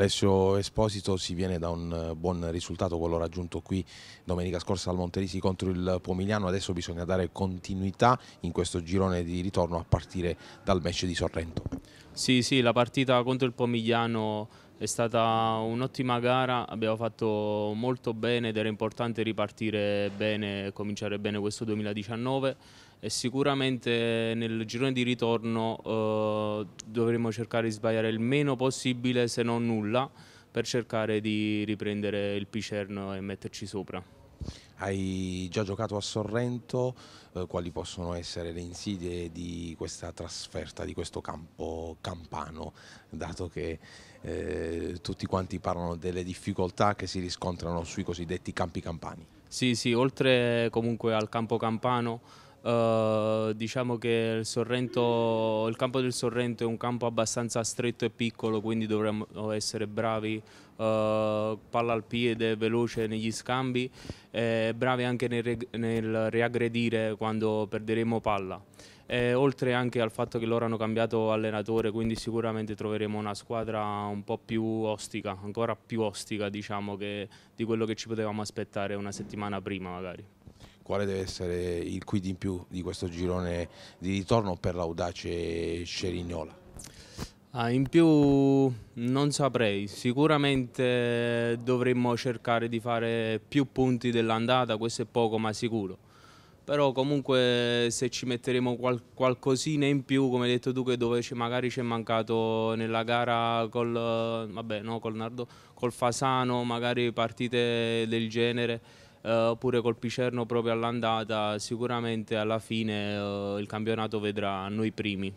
Alessio Esposito si viene da un eh, buon risultato, quello raggiunto qui domenica scorsa al Monterisi contro il Pomigliano, adesso bisogna dare continuità in questo girone di ritorno a partire dal match di Sorrento. Sì, sì, la partita contro il Pomigliano è stata un'ottima gara, abbiamo fatto molto bene ed era importante ripartire bene, e cominciare bene questo 2019 e sicuramente nel girone di ritorno eh, dovremo cercare di sbagliare il meno possibile se non nulla per cercare di riprendere il Picerno e metterci sopra. Hai già giocato a Sorrento, eh, quali possono essere le insidie di questa trasferta, di questo campo campano, dato che eh, tutti quanti parlano delle difficoltà che si riscontrano sui cosiddetti campi campani? Sì, sì, oltre comunque al campo campano Uh, diciamo che il, Sorrento, il, campo del Sorrento è un campo abbastanza stretto e piccolo, quindi dovremmo essere bravi, uh, palla al piede, veloce negli scambi, eh, bravi anche nel, nel, reaggredire quando perderemo palla. E oltre anche al fatto che loro hanno cambiato allenatore, quindi sicuramente troveremo una squadra un po' più ostica, ancora più ostica diciamo, che, di quello che ci potevamo aspettare una settimana prima magari quale deve essere il quid in più di questo girone di ritorno per l'audace Cerignola? Ah, in più non saprei, sicuramente dovremmo cercare di fare più punti dell'andata, questo è poco ma sicuro. Però comunque se ci metteremo qual qualcosina in più, come hai detto tu, che dove magari ci è mancato nella gara col, vabbè, no, col, Nardo, col Fasano, magari partite del genere, eh, pure col Picerno proprio all'andata, sicuramente alla fine eh, il campionato vedrà noi primi.